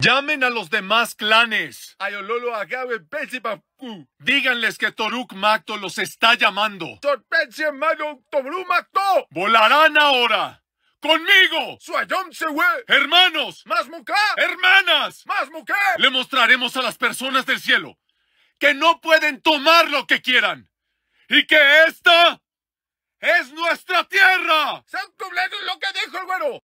Llamen a los demás clanes. Díganles que Toruk Makto los está llamando. Volarán ahora. ¡Conmigo! ¡Hermanos! ¡Más ¡Hermanas! ¡Más Le mostraremos a las personas del cielo que no pueden tomar lo que quieran y que esta es nuestra tierra. lo que dijo